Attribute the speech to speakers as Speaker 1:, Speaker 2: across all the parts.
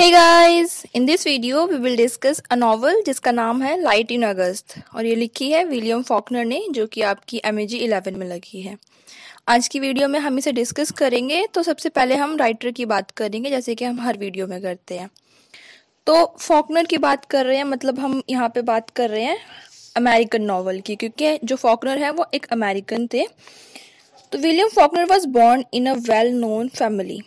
Speaker 1: hey guys in this video we will discuss a novel जिसका नाम है light in अगस्त और ये लिखी है विलियम फॉकनर ने जो कि आपकी एम जी इलेवन में लगी है आज की वीडियो में हम इसे डिस्कस करेंगे तो सबसे पहले हम राइटर की बात करेंगे जैसे कि हम हर वीडियो में करते हैं तो फॉकनर की बात कर रहे हैं मतलब हम यहाँ पर बात कर रहे हैं अमेरिकन नावल की क्योंकि जो फॉकनर है वो एक अमेरिकन थे तो William Faulkner was born in a well known family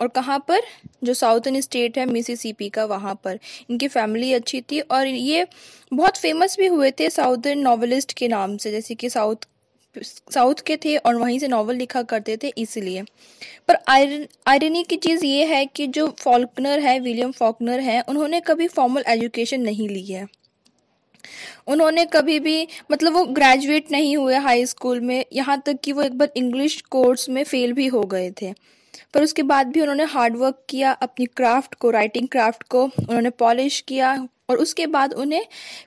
Speaker 1: और कहाँ पर जो साउथर्न स्टेट है मिसिसिपी का वहाँ पर इनकी फैमिली अच्छी थी और ये बहुत फेमस भी हुए थे साउथर्न नावलिस्ट के नाम से जैसे कि साउथ साउथ के थे और वहीं से नावल लिखा करते थे इसलिए पर आयरनी की चीज़ ये है कि जो फॉल्कनर है विलियम फॉल्कनर है उन्होंने कभी फॉर्मल एजुकेशन नहीं ली है उन्होंने कभी भी मतलब वो ग्रेजुएट नहीं हुए हाई स्कूल में यहाँ तक कि वो एक बार इंग्लिश कोर्स में फेल भी हो गए थे पर उसके बाद भी उन्होंने हार्डवर्क किया अपनी क्राफ्ट को राइटिंग क्राफ्ट को उन्होंने पॉलिश किया और उसके बाद उन्हें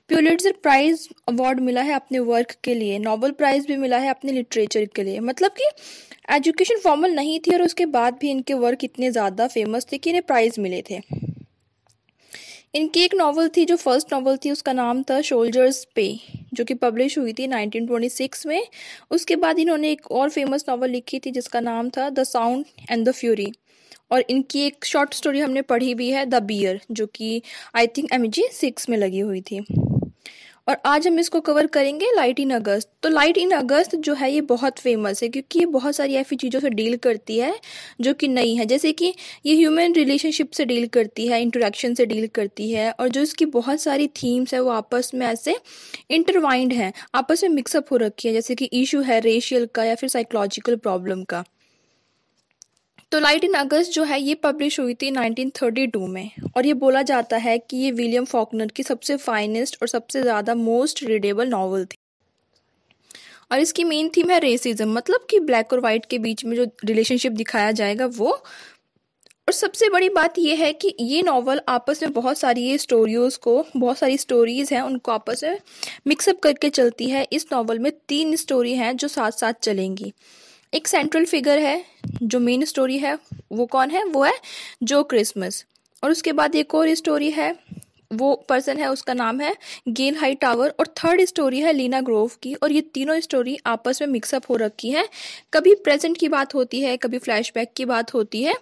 Speaker 1: प्योलिट्जर प्राइज अवार्ड मिला है अपने वर्क के लिए नोबल प्राइज भी मिला है अपने लिटरेचर के लिए मतलब कि एजुकेशन फॉर्मल नहीं थी और उसके बाद भी इनके वर्क इतने ज़्यादा फेमस थे कि इन्हें प्राइज़ मिले थे इनकी एक नावल थी जो फर्स्ट नावल थी उसका नाम था शोल्जर्स पे जो कि पब्लिश हुई थी 1926 में उसके बाद इन्होंने एक और फेमस नावल लिखी थी जिसका नाम था the sound and the fury और इनकी एक शॉर्ट स्टोरी हमने पढ़ी भी है द बियर जो कि I think M G six में लगी हुई थी और आज हम इसको कवर करेंगे लाइट इन अगस्त तो लाइट इन अगस्त जो है ये बहुत फेमस है क्योंकि ये बहुत सारी ऐसी चीज़ों से डील करती है जो कि नई है जैसे कि ये ह्यूमन रिलेशनशिप से डील करती है इंटरेक्शन से डील करती है और जो इसकी बहुत सारी थीम्स है वो आपस में ऐसे इंटरवाइंड हैं आपस में मिक्सअप हो रखी है जैसे कि इशू है रेशियल का या फिर साइकोलॉजिकल प्रॉब्लम का तो लाइट इन अगस्त जो है ये पब्लिश हुई थी 1932 में और ये बोला जाता है कि ये विलियम फॉकनर की सबसे फाइनेस्ट और सबसे ज़्यादा मोस्ट रीडेबल नावल थी और इसकी मेन थीम है रेसिज्म मतलब कि ब्लैक और वाइट के बीच में जो रिलेशनशिप दिखाया जाएगा वो और सबसे बड़ी बात यह है कि ये नावल आपस में बहुत सारी ये स्टोरीज को बहुत सारी स्टोरीज़ हैं उनको आपस में मिक्सअप करके चलती है इस नावल में तीन स्टोरी हैं जो साथ साथ चलेंगी एक सेंट्रल फिगर है जो मेन स्टोरी है वो कौन है वो है जो क्रिसमस और उसके बाद एक और स्टोरी है वो पर्सन है उसका नाम है गेल हाई टावर और थर्ड स्टोरी है लीना ग्रोव की और ये तीनों स्टोरी आपस में मिक्सअप हो रखी है कभी प्रेजेंट की बात होती है कभी फ्लैशबैक की बात होती है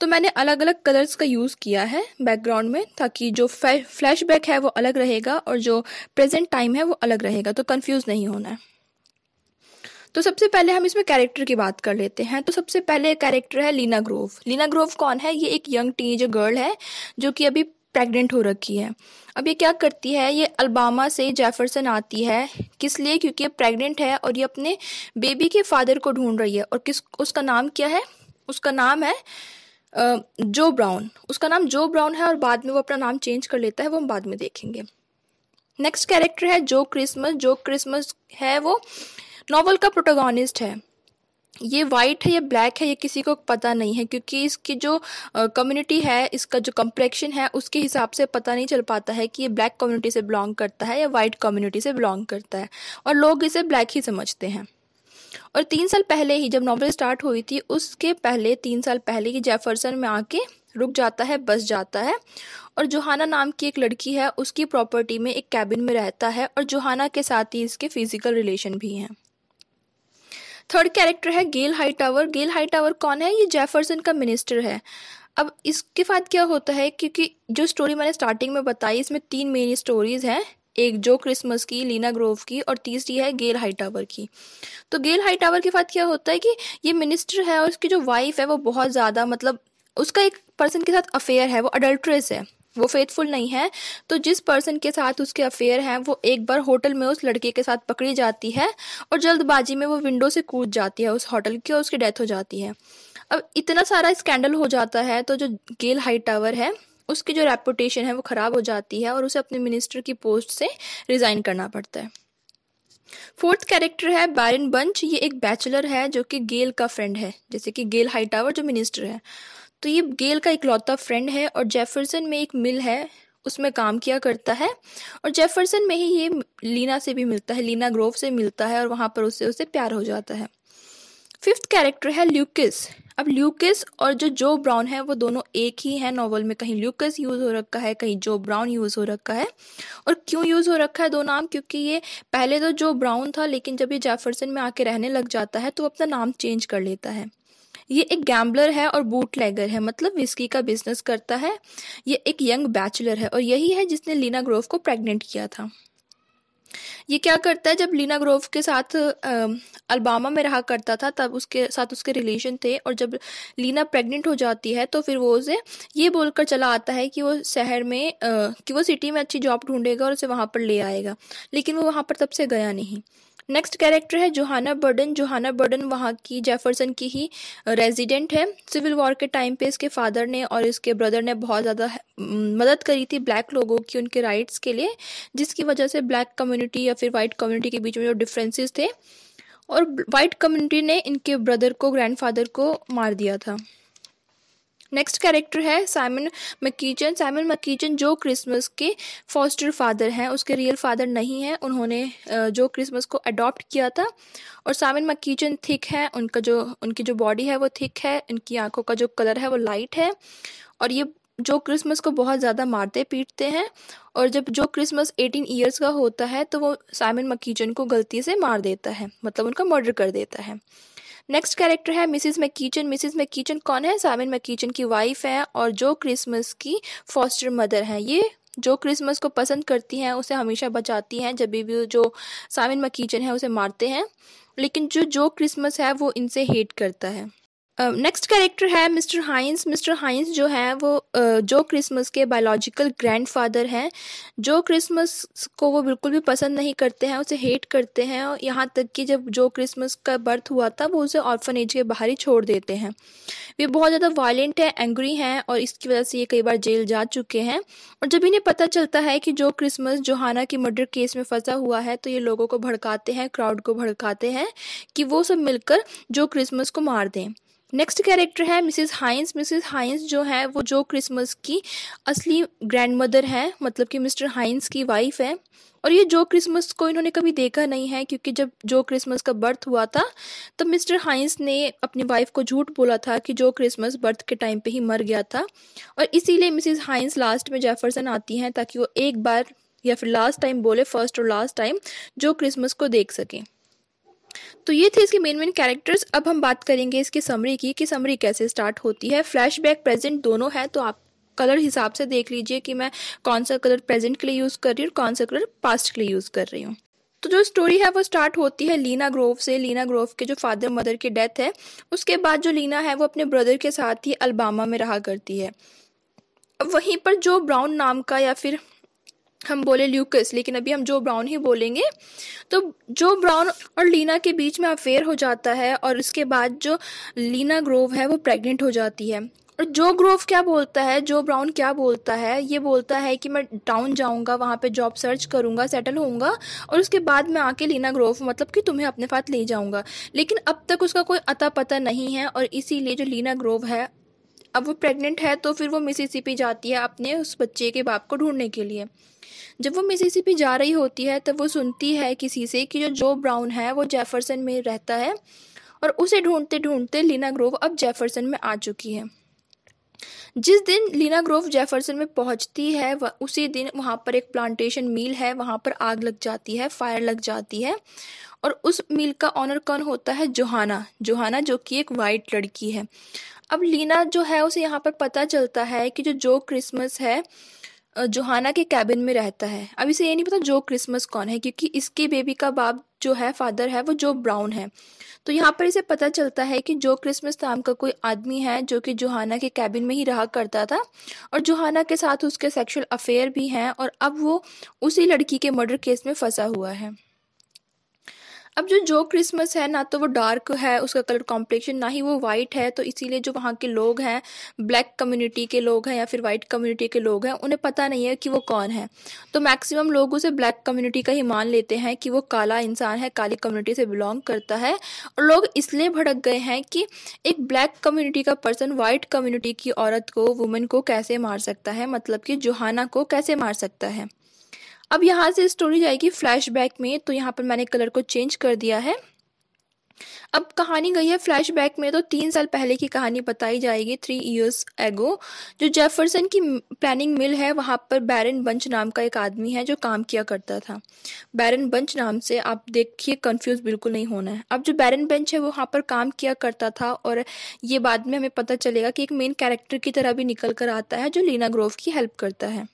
Speaker 1: तो मैंने अलग अलग कलर्स का यूज़ किया है बैकग्राउंड में ताकि जो फ्लैशबैक है वो अलग रहेगा और जो प्रेजेंट टाइम है वो अलग रहेगा तो कन्फ्यूज़ नहीं होना है तो सबसे पहले हम इसमें कैरेक्टर की बात कर लेते हैं तो सबसे पहले कैरेक्टर है लीना ग्रोव लीना ग्रोव कौन है ये एक यंग टीन गर्ल है जो कि अभी प्रेग्नेंट हो रखी है अब ये क्या करती है ये अल्बामा से जेफरसन आती है किस लिए क्योंकि ये प्रेग्नेंट है और ये अपने बेबी के फादर को ढूंढ रही है और किस उसका नाम क्या है उसका नाम है जो ब्राउन उसका नाम जो ब्राउन है और बाद में वो अपना नाम चेंज कर लेता है वो हम बाद में देखेंगे नेक्स्ट कैरेक्टर है जो क्रिसमस जो क्रिसमस है वो नावल का प्रोटोगानिस्ट है ये वाइट है या ब्लैक है ये किसी को पता नहीं है क्योंकि इसकी जो कम्युनिटी uh, है इसका जो कम्प्लेक्शन है उसके हिसाब से पता नहीं चल पाता है कि ये ब्लैक कम्युनिटी से बिलोंग करता है या वाइट कम्युनिटी से बिलोंग करता है और लोग इसे ब्लैक ही समझते हैं और तीन साल पहले ही जब नॉवल स्टार्ट हुई थी उसके पहले तीन साल पहले ही जेफरसन में आके रुक जाता है बस जाता है और जोहाना नाम की एक लड़की है उसकी प्रॉपर्टी में एक कैबिन में रहता है और जोहाना के साथ ही इसके फिजिकल रिलेशन भी हैं थर्ड कैरेक्टर है Gail Hightower Gail Hightower कौन है ये जेफरसन का मिनिस्टर है अब इसके साथ क्या होता है क्योंकि जो स्टोरी मैंने स्टार्टिंग में बताई इसमें तीन मेन स्टोरीज हैं एक जो क्रिसमस की लीना ग्रोव की और तीसरी है गेल हाई टावर की तो गेल हाई टावर के बाद क्या होता है कि ये मिनिस्टर है और उसकी जो वाइफ है वो बहुत ज़्यादा मतलब उसका एक पर्सन के साथ अफेयर है वो अडल्ट्रेस है वो फेथफुल नहीं है तो जिस पर्सन के साथ उसके अफेयर हैं वो एक बार होटल में उस लड़के के साथ पकड़ी जाती है और जल्दबाजी में वो विंडो से कूद जाती है उस होटल की और उसकी डेथ हो जाती है अब इतना सारा स्कैंडल हो जाता है तो जो गेल हाई टावर है उसकी जो रेपुटेशन है वो ख़राब हो जाती है और उसे अपने मिनिस्टर की पोस्ट से रिज़ाइन करना पड़ता है फोर्थ कैरेक्टर है बैरन बंच ये एक बैचलर है जो कि गेल का फ्रेंड है जैसे कि गेल हाई टावर जो मिनिस्टर है तो ये गेल का इकलौता फ्रेंड है और जेफरसन में एक मिल है उसमें काम किया करता है और जेफरसन में ही ये लीना से भी मिलता है लीना ग्रोव से मिलता है और वहाँ पर उससे उसे प्यार हो जाता है फिफ्थ कैरेक्टर है ल्यूकिस अब ल्यूकिस और जो जो ब्राउन है वो दोनों एक ही हैं नॉवल में कहीं ल्यूकस यूज़ हो रखा है कहीं जो ब्राउन यूज़ हो रखा है और क्यों यूज़ हो रखा है दो नाम क्योंकि ये पहले तो जो ब्राउन था लेकिन जब ये जेफरसन में आके रहने लग जाता है तो अपना नाम चेंज कर लेता है ये एक गैम्बलर है और बूट लेगर है मतलब विस्की का बिजनेस करता है ये एक यंग बैचलर है और यही है जिसने लीना ग्रोव को प्रेग्नेंट किया था ये क्या करता है जब लीना ग्रोव के साथ अलबामा में रहा करता था तब उसके साथ उसके रिलेशन थे और जब लीना प्रेग्नेंट हो जाती है तो फिर वो उसे ये बोलकर चला आता है कि वो शहर में आ, कि वो सिटी में अच्छी जॉब ढूंढेगा और उसे वहाँ पर ले आएगा लेकिन वो वहाँ पर तब से गया नहीं नेक्स्ट कैरेक्टर है जोहाना बर्डन जोहाना बर्डन वहाँ की जेफरसन की ही रेजिडेंट है सिविल वॉर के टाइम पे इसके फादर ने और इसके ब्रदर ने बहुत ज़्यादा मदद करी थी ब्लैक लोगों की उनके राइट्स के लिए जिसकी वजह से ब्लैक कम्युनिटी या फिर वाइट कम्युनिटी के बीच में जो डिफरेंसेस थे और वाइट कम्युनिटी ने इनके ब्रदर को ग्रैंडफादर को मार दिया था नेक्स्ट कैरेक्टर है साइमन मकीचन साइमन मकीचन जो क्रिसमस के फॉस्टर फादर हैं उसके रियल फादर नहीं हैं उन्होंने जो क्रिसमस को अडॉप्ट किया था और साइमन मकीचन थिक है उनका जो उनकी जो बॉडी है वो थिक है उनकी आंखों का जो कलर है वो लाइट है और ये जो क्रिसमस को बहुत ज़्यादा मारते पीटते हैं और जब जो क्रिसमस एटीन ईयर्स का होता है तो वो साइमन मकीचन को गलती से मार देता है मतलब उनका मर्डर कर देता है नेक्स्ट कैरेक्टर है मिसिज मैकीचन मिसिज मैकीचन कौन है सामिन मैकीचन की वाइफ है और जो क्रिसमस की फॉस्टर मदर हैं ये जो क्रिसमस को पसंद करती हैं उसे हमेशा बचाती हैं जब भी जो सामिन मकीचन है उसे मारते हैं लेकिन जो जो क्रिसमस है वो इनसे हेट करता है नेक्स्ट कैरेक्टर है मिस्टर हाइंस मिस्टर हाइंस जो है वो जो क्रिसमस के बायोलॉजिकल ग्रैंडफादर हैं जो क्रिसमस को वो बिल्कुल भी पसंद नहीं करते हैं उसे हेट करते हैं और यहाँ तक कि जब जो क्रिसमस का बर्थ हुआ था वो उसे ऑर्फनेज के बाहर ही छोड़ देते हैं वे बहुत ज़्यादा वायलेंट है एंग्री हैं और इसकी वजह से ये कई बार जेल जा चुके हैं और जब इन्हें पता चलता है कि जो क्रिसमस जोहाना की मर्डर केस में फंसा हुआ है तो ये लोगों को भड़काते हैं क्राउड को भड़काते हैं कि वो सब मिलकर जो क्रिसमस को मार दें नेक्स्ट कैरेक्टर है मिसेस हाइंस मिसेस हाइंस जो है वो जो क्रिसमस की असली ग्रैंड मदर है मतलब कि मिस्टर हाइंस की वाइफ है और ये जो क्रिसमस को इन्होंने कभी देखा नहीं है क्योंकि जब जो क्रिसमस का बर्थ हुआ था तो मिस्टर हाइंस ने अपनी वाइफ को झूठ बोला था कि जो क्रिसमस बर्थ के टाइम पे ही मर गया था और इसीलिए मिसिज हाइंस लास्ट में जेफरसन आती हैं ताकि वो एक बार या फिर लास्ट टाइम बोले फर्स्ट और लास्ट टाइम जो क्रिसमस को देख सकें तो ये थे इसके मेन मेन कैरेक्टर्स अब हम बात करेंगे इसके समरी की कि समरी कैसे स्टार्ट होती है फ्लैशबैक प्रेजेंट दोनों है तो आप कलर हिसाब से देख लीजिए कि मैं कौन सा कलर प्रेजेंट के लिए यूज़ कर रही हूँ और कौन सा कलर पास्ट के लिए यूज़ कर रही हूँ तो जो स्टोरी है वो स्टार्ट होती है लीना ग्रोव से लीना ग्रोव के जो फादर मदर की डेथ है उसके बाद जो लीना है वो अपने ब्रदर के साथ ही अलबामा में रहा करती है वहीं पर जो ब्राउन नाम का या फिर हम बोले ल्यूकस लेकिन अभी हम जो ब्राउन ही बोलेंगे तो जो ब्राउन और लीना के बीच में अफेयर हो जाता है और उसके बाद जो लीना ग्रोव है वो प्रेग्नेंट हो जाती है और जो ग्रोव क्या बोलता है जो ब्राउन क्या बोलता है ये बोलता है कि मैं टाउन जाऊंगा वहाँ पे जॉब सर्च करूंगा सेटल होऊंगा और उसके बाद मैं आके लीना ग्रोव मतलब कि तुम्हें अपने साथ ले जाऊंगा लेकिन अब तक उसका कोई अता पता नहीं है और इसीलिए जो लीना ग्रोव है अब वो प्रेग्नेंट है तो फिर वो मिसिसिपी जाती है अपने उस बच्चे के बाप को ढूंढने के लिए जब वो मिसिसिपी जा रही होती है तब वो सुनती है किसी से कि जो जो ब्राउन है वो जेफरसन में रहता है और उसे ढूंढते ढूंढते लीना ग्रोव अब जेफरसन में आ चुकी है जिस दिन लीना ग्रोव जेफरसन में पहुंचती है उसी दिन वहां पर एक प्लांटेशन मील है वहां पर आग लग जाती है फायर लग जाती है और उस मील का ऑनर कौन होता है जोहाना जोहाना जो कि एक वाइट लड़की है अब लीना जो है उसे यहाँ पर पता चलता है कि जो जो क्रिसमस है जोहाना के कैबिन में रहता है अब इसे ये नहीं पता जो क्रिसमस कौन है क्योंकि इसके बेबी का बाप जो है फादर है वो जो ब्राउन है तो यहाँ पर इसे पता चलता है कि जो क्रिसमस नाम का कोई आदमी है जो कि जोहाना के कैबिन में ही रहा करता था और जोहाना के साथ उसके सेक्शुअल अफेयर भी हैं और अब वो उसी लड़की के मर्डर केस में फंसा हुआ है अब जो जो क्रिसमस है ना तो वो डार्क है उसका कलर कॉम्प्लेक्शन ना ही वो वाइट है तो इसीलिए जो वहाँ के लोग हैं ब्लैक कम्युनिटी के लोग हैं या फिर वाइट कम्युनिटी के लोग हैं उन्हें पता नहीं है कि वो कौन है तो मैक्सिमम लोग उसे ब्लैक कम्युनिटी का ही मान लेते हैं कि वो काला इंसान है काली कम्युनिटी से बिलोंग करता है और लोग इसलिए भड़क गए हैं कि एक ब्लैक कम्युनिटी का पर्सन वाइट कम्युनिटी की औरत को वुमेन को कैसे मार सकता है मतलब कि जोहाना को कैसे मार सकता है अब यहाँ से स्टोरी जाएगी फ्लैशबैक में तो यहाँ पर मैंने कलर को चेंज कर दिया है अब कहानी गई है फ्लैशबैक में तो तीन साल पहले की कहानी बताई जाएगी थ्री इयर्स एगो जो जेफरसन की प्लानिंग मिल है वहाँ पर बैरन बंच नाम का एक आदमी है जो काम किया करता था बैरन बंच नाम से आप देखिए कंफ्यूज बिल्कुल नहीं होना है अब जो बैरन बंच है वो वहाँ पर काम किया करता था और ये बाद में हमें पता चलेगा कि एक मेन कैरेक्टर की तरह भी निकल कर आता है जो लीना ग्रोव की हेल्प करता है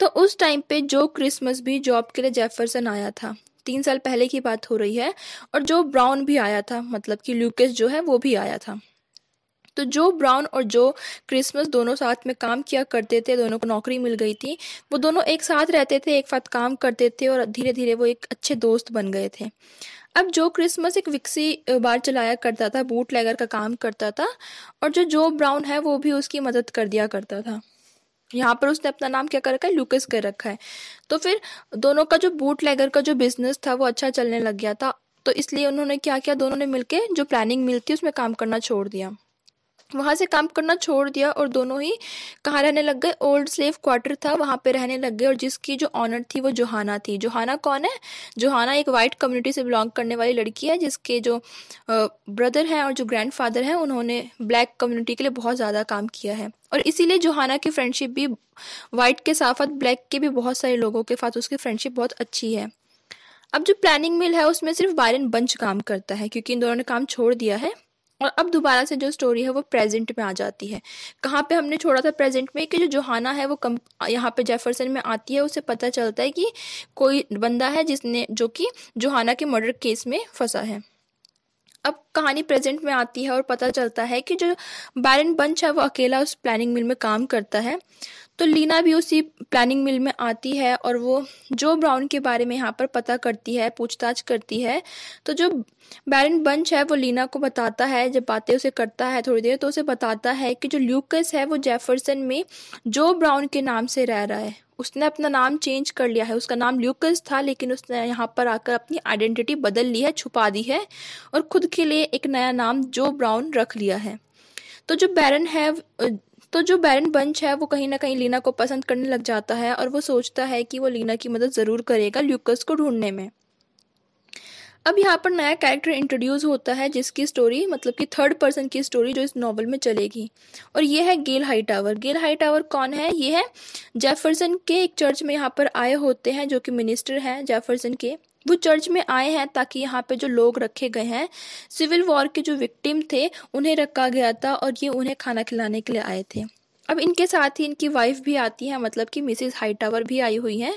Speaker 1: तो उस टाइम पे जो क्रिसमस भी जॉब के लिए जेफरसन आया था तीन साल पहले की बात हो रही है और जो ब्राउन भी आया था मतलब कि ल्यूकस जो है वो भी आया था तो जो ब्राउन और जो क्रिसमस दोनों साथ में काम किया करते थे दोनों को नौकरी मिल गई थी वो दोनों एक साथ रहते थे एक साथ काम करते थे और धीरे धीरे वो एक अच्छे दोस्त बन गए थे अब जो क्रिसमस एक विकसी बार चलाया करता था बूट लेगर का काम करता था और जो जो ब्राउन है वो भी उसकी मदद कर दिया करता था यहाँ पर उसने अपना नाम क्या कर रखा है लुकस कर रखा है तो फिर दोनों का जो बूट लेगर का जो बिजनेस था वो अच्छा चलने लग गया था तो इसलिए उन्होंने क्या किया दोनों ने मिलके जो प्लानिंग मिलती उसमें काम करना छोड़ दिया वहाँ से काम करना छोड़ दिया और दोनों ही कहाँ रहने लग गए ओल्ड स्लेव क्वार्टर था वहाँ पे रहने लग गए और जिसकी जो ऑनर थी वो जोहाना थी जोहाना कौन है जोहाना एक वाइट कम्युनिटी से बिलोंग करने वाली लड़की है जिसके जो ब्रदर हैं और जो ग्रैंडफादर हैं उन्होंने ब्लैक कम्युनिटी के लिए बहुत ज़्यादा काम किया है और इसीलिए जोहाना की फ्रेंडशिप भी वाइट के साथ साथ ब्लैक के भी बहुत सारे लोगों के साथ उसकी फ्रेंडशिप बहुत अच्छी है अब जो प्लानिंग मिल है उसमें सिर्फ बायरन बंच काम करता है क्योंकि इन दोनों ने काम छोड़ दिया है और अब दोबारा से जो स्टोरी है वो प्रेजेंट में आ जाती है कहाँ पे हमने छोड़ा था प्रेजेंट में कि जो जोहाना है वो कम यहाँ पे जेफरसन में आती है उसे पता चलता है कि कोई बंदा है जिसने जो कि जोहाना के मर्डर केस में फंसा है अब कहानी प्रेजेंट में आती है और पता चलता है कि जो बैरन बंच है वो अकेला उस प्लानिंग मिल में काम करता है तो लीना भी उसी प्लानिंग मिल में आती है और वो जो ब्राउन के बारे में यहाँ पर पता करती है पूछताछ करती है तो जो बैरन बंच है वो लीना को बताता है जब बातें उसे करता है थोड़ी देर तो उसे बताता है कि जो ल्यूकस है वो जेफरसन में जो ब्राउन के नाम से रह रहा है उसने अपना नाम चेंज कर लिया है उसका नाम ल्यूकस था लेकिन उसने यहाँ पर आकर अपनी आइडेंटिटी बदल ली है छुपा दी है और खुद के लिए एक नया नाम जो ब्राउन रख लिया है तो जो बैरन है तो जो बैरन बंच है वो कहीं ना कहीं लीना को पसंद करने लग जाता है और वो सोचता है कि वो लीना की मदद ज़रूर करेगा ल्यूकस को ढूंढने में अब यहाँ पर नया कैरेक्टर इंट्रोड्यूस होता है जिसकी स्टोरी मतलब कि थर्ड पर्सन की स्टोरी जो इस नॉवल में चलेगी और ये है Gail Hightower Gail Hightower कौन है ये है जेफरसन के एक चर्च में यहाँ पर आए होते हैं जो कि मिनिस्टर हैं जेफरसन के वो चर्च में आए हैं ताकि यहाँ पे जो लोग रखे गए हैं सिविल वॉर के जो विक्टिम थे उन्हें रखा गया था और ये उन्हें खाना खिलाने के लिए आए थे अब इनके साथ ही इनकी वाइफ भी आती है मतलब कि मिसिज हाई टावर भी आई हुई हैं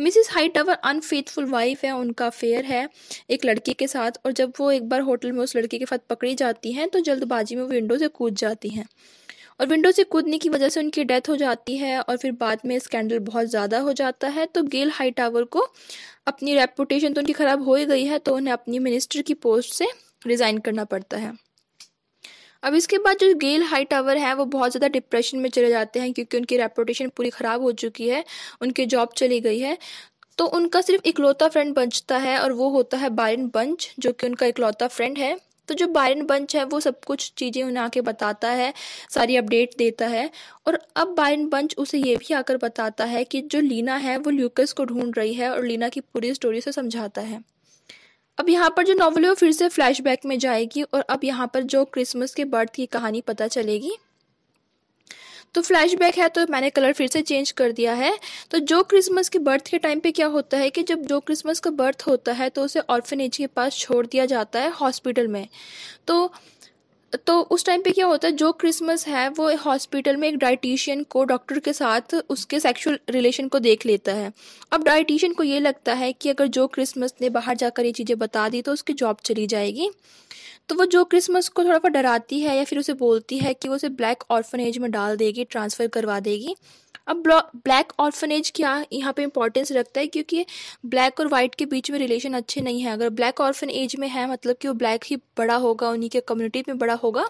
Speaker 1: Mrs Hightower unfaithful wife है उनका अफेयर है एक लड़की के साथ और जब वो एक बार होटल में उस लड़की के साथ पकड़ी जाती हैं तो जल्दबाजी में वो विंडो से कूद जाती हैं और विंडो से कूदने की वजह से उनकी डेथ हो जाती है और फिर बाद में स्कैंडल बहुत ज़्यादा हो जाता है तो गेल हाई टावर को अपनी रेपुटेशन तो उनकी ख़राब हो ही गई है तो उन्हें अपनी मिनिस्टर की पोस्ट से रिज़ाइन करना पड़ता है अब इसके बाद जो गेल हाई टावर हैं वो बहुत ज़्यादा डिप्रेशन में चले जाते हैं क्योंकि उनकी रेपुटेशन पूरी ख़राब हो चुकी है उनकी जॉब चली गई है तो उनका सिर्फ इकलौता फ्रेंड बचता है और वो होता है बारिन बंच जो कि उनका इकलौता फ्रेंड है तो जो बायरन बंच है वो सब कुछ चीज़ें उन्हें आके बताता है सारी अपडेट देता है और अब बायरन बंच उसे ये भी आकर बताता है कि जो लीना है वो ल्यूकस को ढूंढ रही है और लीना की पूरी स्टोरी से समझाता है अब यहाँ पर जो नॉवल है वो फिर से फ्लैशबैक में जाएगी और अब यहाँ पर जो क्रिसमस के बर्थ की कहानी पता चलेगी तो फ्लैशबैक है तो मैंने कलर फिर से चेंज कर दिया है तो जो क्रिसमस के बर्थ के टाइम पे क्या होता है कि जब जो क्रिसमस का बर्थ होता है तो उसे ऑर्फनेज के पास छोड़ दिया जाता है हॉस्पिटल में तो तो उस टाइम पे क्या होता है जो क्रिसमस है वो हॉस्पिटल में एक डाइटिशियन को डॉक्टर के साथ उसके सेक्सुअल रिलेशन को देख लेता है अब डाइटिशियन को ये लगता है कि अगर जो क्रिसमस ने बाहर जाकर ये चीज़ें बता दी तो उसकी जॉब चली जाएगी तो वो जो क्रिसमस को थोड़ा सा डराती है या फिर उसे बोलती है कि वो उसे ब्लैक ऑर्फनेज में डाल देगी ट्रांसफ़र करवा देगी अब ब्लैक ऑर्फनेज क्या यहाँ पे इंपॉर्टेंस रखता है क्योंकि ब्लैक और वाइट के बीच में रिलेशन अच्छे नहीं है अगर ब्लैक ऑर्फन एज में है मतलब कि वो ब्लैक ही बड़ा होगा उन्हीं के कम्युनिटी में बड़ा होगा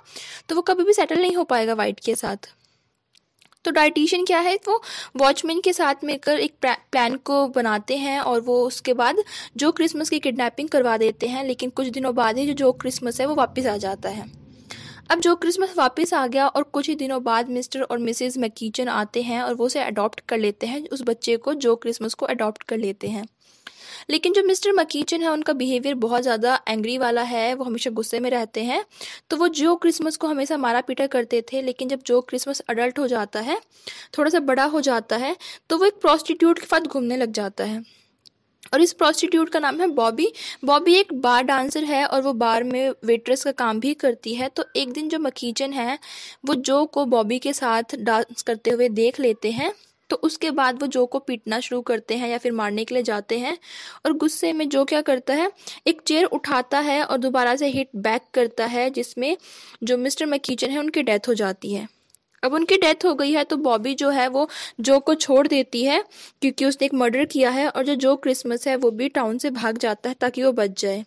Speaker 1: तो वो कभी भी सेटल नहीं हो पाएगा वाइट के साथ तो डाइटिशियन क्या है वो वॉचमैन के साथ मिलकर एक प्लान को बनाते हैं और वो उसके बाद जो क्रिसमस की किडनैपिंग करवा देते हैं लेकिन कुछ दिनों बाद ही जो जो क्रिसमस है वो वापस आ जाता है अब जो क्रिसमस वापस आ गया और कुछ ही दिनों बाद मिस्टर और मिसेज मैकीचन आते हैं और वो उसे अडॉप्ट कर लेते हैं उस बच्चे को जो क्रिसमस को अडॉप्ट कर लेते हैं लेकिन जो मिस्टर मकीचन है उनका बिहेवियर बहुत ज़्यादा एंग्री वाला है वो हमेशा गुस्से में रहते हैं तो वो जो क्रिसमस को हमेशा मारा पीटा करते थे लेकिन जब जो क्रिसमस अडल्ट हो जाता है थोड़ा सा बड़ा हो जाता है तो वो एक प्रॉस्टिट्यूट के साथ घूमने लग जाता है और इस प्रॉस्टिट्यूट का नाम है बॉबी बॉबी एक बार डांसर है और वो बार में वेट्रेस का काम भी करती है तो एक दिन जो मकीचन है वो जो को बॉबी के साथ डांस करते हुए देख लेते हैं तो उसके बाद वो जो को पीटना शुरू करते हैं या फिर मारने के लिए जाते हैं और गुस्से में जो क्या करता है एक चेयर उठाता है और दोबारा से हिट बैक करता है जिसमें जो मिस्टर मकीचन है उनकी डेथ हो जाती है अब उनकी डेथ हो गई है तो बॉबी जो है वो जो को छोड़ देती है क्योंकि उसने एक मर्डर किया है और जो जो क्रिसमस है वो भी टाउन से भाग जाता है ताकि वो बच जाए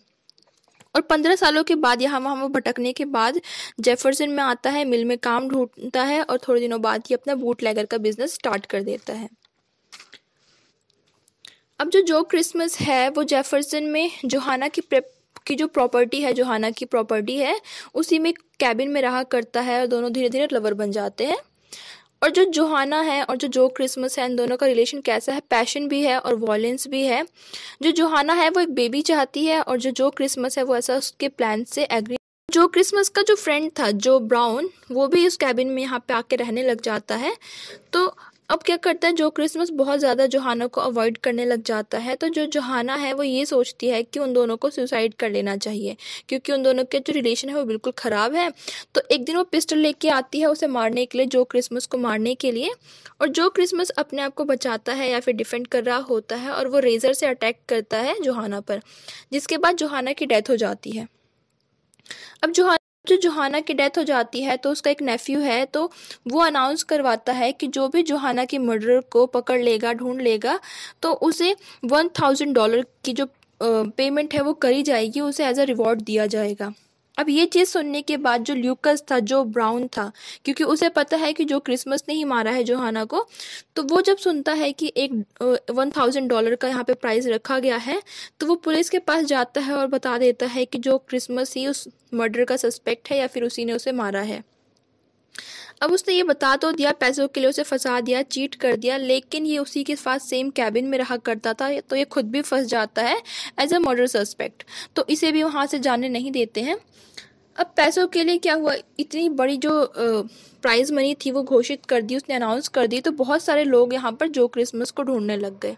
Speaker 1: और पंद्रह सालों के बाद यहाँ वहाँ भटकने के बाद जेफरसन में आता है मिल में काम ढूंढता है और थोड़े दिनों बाद ही अपना बूट लेगर का बिजनेस स्टार्ट कर देता है अब जो जो क्रिसमस है वो जेफरसन में जोहाना की प्रे की जो प्रॉपर्टी है जोहाना की प्रॉपर्टी है उसी में कैबिन में रहा करता है और दोनों धीरे धीरे लवर बन जाते हैं और जो जोहाना है और जो जो क्रिसमस है इन दोनों का रिलेशन कैसा है पैशन भी है और वॉलेंस भी है जो जोहाना है वो एक बेबी चाहती है और जो जो क्रिसमस है वो ऐसा उसके प्लान से एग्री जो क्रिसमस का जो फ्रेंड था जो ब्राउन वो भी उस कैबिन में यहाँ पे आके रहने लग जाता है तो अब क्या करता है जो क्रिसमस बहुत ज़्यादा जोहाना को अवॉइड करने लग जाता है तो जो जोहाना है वो ये सोचती है कि उन दोनों को सुसाइड कर लेना चाहिए क्योंकि उन दोनों के जो रिलेशन है वो बिल्कुल ख़राब है तो एक दिन वो पिस्टल लेके आती है उसे मारने के लिए जो क्रिसमस को मारने के लिए और जो क्रिसमस अपने आप को बचाता है या फिर डिफेंड कर रहा होता है और वो रेज़र से अटैक करता है जोहाना पर जिसके बाद जोहाना की डेथ हो जाती है अब जोहाना जो जोहाना की डेथ हो जाती है तो उसका एक नेफ्यू है तो वो अनाउंस करवाता है कि जो भी जोहाना की मर्डर को पकड़ लेगा ढूंढ लेगा तो उसे वन थाउजेंड डॉलर की जो पेमेंट है वो करी जाएगी उसे एज अ रिवॉर्ड दिया जाएगा अब ये चीज़ सुनने के बाद जो ल्यूकस था जो ब्राउन था क्योंकि उसे पता है कि जो क्रिसमस ने ही मारा है जोहाना को तो वो जब सुनता है कि एक वन थाउजेंड डॉलर का यहाँ पे प्राइस रखा गया है तो वो पुलिस के पास जाता है और बता देता है कि जो क्रिसमस ही उस मर्डर का सस्पेक्ट है या फिर उसी ने उसे मारा है अब उसने ये बता तो दिया पैसों के लिए उसे फंसा दिया चीट कर दिया लेकिन ये उसी के साथ सेम कैबिन में रहा करता था तो ये खुद भी फंस जाता है एज अ मर्डर सस्पेक्ट तो इसे भी वहाँ से जाने नहीं देते हैं अब पैसों के लिए क्या हुआ इतनी बड़ी जो प्राइज़ मनी थी वो घोषित कर दी उसने अनाउंस कर दी तो बहुत सारे लोग यहाँ पर जो क्रिसमस को ढूंढने लग गए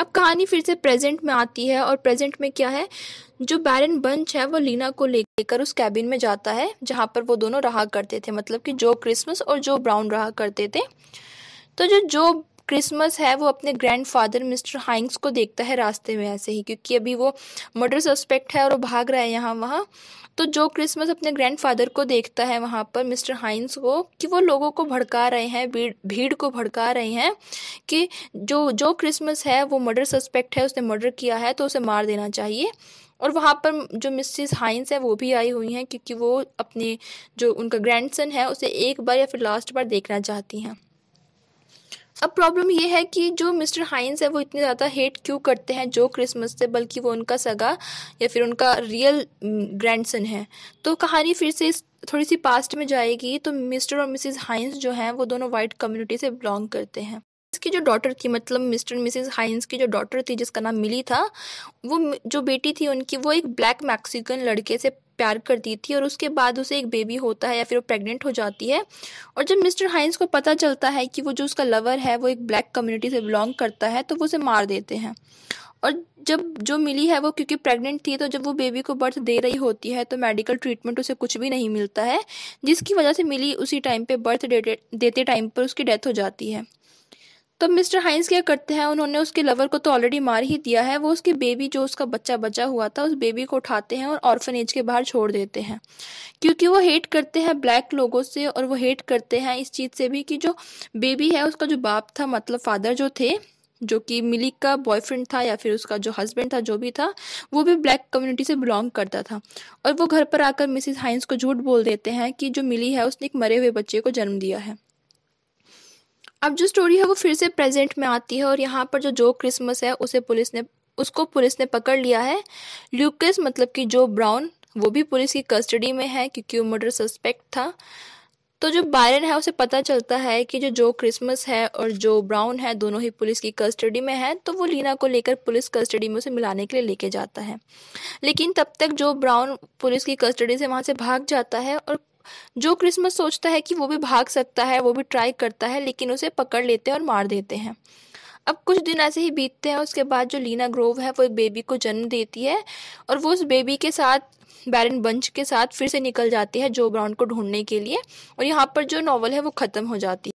Speaker 1: अब कहानी फिर से प्रेजेंट में आती है और प्रेजेंट में क्या है जो बैरन बंच है वो लीना को लेकर उस कैबिन में जाता है जहाँ पर वो दोनों रहा करते थे मतलब कि जो क्रिसमस और जो ब्राउन रहा करते थे तो जो जो क्रिसमस है वो अपने ग्रैंडफादर मिस्टर हाइंग्स को देखता है रास्ते में ऐसे ही क्योंकि अभी वो मर्डर सस्पेक्ट है और वो भाग रहा है यहाँ वहाँ तो जो क्रिसमस अपने ग्रैंडफादर को देखता है वहाँ पर मिस्टर हाइंस को कि वो लोगों को भड़का रहे हैं भीड़ भीड़ को भड़का रहे हैं कि जो जो क्रिसमस है वो मर्डर सस्पेक्ट है उसने मर्डर किया है तो उसे मार देना चाहिए और वहाँ पर जो मिसिस हाइंस है वो भी आई हुई हैं क्योंकि वो अपने जो उनका ग्रैंडसन है उसे एक बार या फिर लास्ट बार देखना चाहती हैं अब प्रॉब्लम यह है कि जो मिस्टर हाइंस है वो इतने ज़्यादा हेट क्यों करते हैं जो क्रिसमस से बल्कि वो उनका सगा या फिर उनका रियल ग्रैंडसन mm, है तो कहानी फिर से इस थोड़ी सी पास्ट में जाएगी तो मिस्टर और मिसिज हाइंस जो हैं वो दोनों वाइट कम्युनिटी से बिलोंग करते हैं इसकी जो डॉटर थी मतलब मिस्टर एंड मिसिज हाइंस की जो डॉटर थी जिसका नाम मिली था वो जो बेटी थी उनकी वो एक ब्लैक मैक्सिकन लड़के से प्यार करती थी और उसके बाद उसे एक बेबी होता है या फिर वो प्रेग्नेंट हो जाती है और जब मिस्टर हाइंस को पता चलता है कि वो जो उसका लवर है वो एक ब्लैक कम्युनिटी से बिलोंग करता है तो वो उसे मार देते हैं और जब जो मिली है वो क्योंकि प्रेग्नेंट थी तो जब वो बेबी को बर्थ दे रही होती है तो मेडिकल ट्रीटमेंट उसे कुछ भी नहीं मिलता है जिसकी वजह से मिली उसी टाइम पे बर्थ देते टाइम पर उसकी डेथ हो जाती है तब तो मिस्टर हाइंस क्या करते हैं उन्होंने उसके लवर को तो ऑलरेडी मार ही दिया है वो उसकी बेबी जो उसका बच्चा बचा हुआ था उस बेबी को उठाते हैं और ऑर्फनेज के बाहर छोड़ देते हैं क्योंकि वो हेट करते हैं ब्लैक लोगों से और वो हेट करते हैं इस चीज़ से भी कि जो बेबी है उसका जो बाप था मतलब फादर जो थे जो कि मिली का बॉयफ्रेंड था या फिर उसका जो हस्बैंड था जो भी था वो भी ब्लैक कम्युनिटी से बिलोंग करता था और वो घर पर आकर मिसिज हाइंस को झूठ बोल देते हैं कि जो मिली है उसने एक मरे हुए बच्चे को जन्म दिया है अब जो स्टोरी है वो फिर से प्रेजेंट में आती है और यहाँ पर जो जो क्रिसमस है उसे पुलिस ने उसको पुलिस ने पकड़ लिया है ल्यूकस मतलब कि जो ब्राउन वो भी पुलिस की कस्टडी में है क्योंकि वो मर्डर सस्पेक्ट था तो जो बायरन है उसे पता चलता है कि जो जो क्रिसमस है और जो ब्राउन है दोनों ही पुलिस की कस्टडी में है तो वो लीना को लेकर पुलिस कस्टडी में उसे मिलाने के लिए लेके जाता है लेकिन तब तक जो ब्राउन पुलिस की कस्टडी से वहाँ से भाग जाता है और जो क्रिसमस सोचता है कि वो भी भाग सकता है वो भी ट्राई करता है लेकिन उसे पकड़ लेते हैं और मार देते हैं अब कुछ दिन ऐसे ही बीतते हैं उसके बाद जो लीना ग्रोव है वो एक बेबी को जन्म देती है और वो उस बेबी के साथ बैरन बंच के साथ फिर से निकल जाती है जो ब्राउन को ढूंढने के लिए और यहाँ पर जो नॉवल है वो ख़त्म हो जाती है